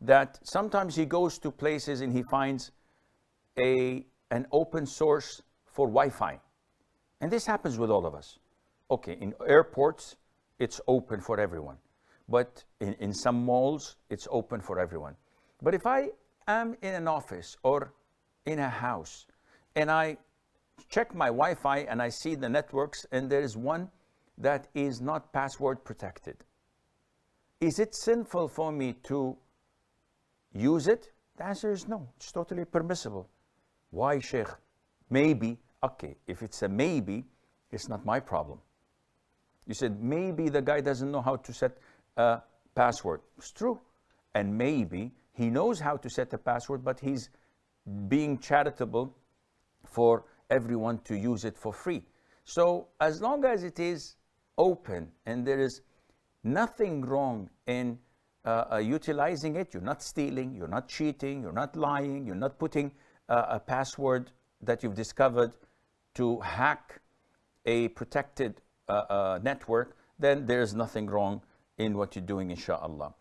that sometimes he goes to places and he finds a, an open source for Wi-Fi. And this happens with all of us. Okay, in airports, it's open for everyone. But in, in some malls, it's open for everyone. But if I am in an office or in a house and I check my Wi-Fi and I see the networks and there is one that is not password protected, is it sinful for me to use it? The answer is no. It's totally permissible. Why, Sheikh? Maybe. Okay, if it's a maybe, it's not my problem. You said maybe the guy doesn't know how to set a password. It's true. And maybe he knows how to set a password, but he's being charitable for everyone to use it for free. So as long as it is open and there is nothing wrong in uh, uh, utilizing it. You're not stealing, you're not cheating, you're not lying, you're not putting uh, a password that you've discovered to hack a protected uh, network, then there's nothing wrong in what you're doing, inshallah.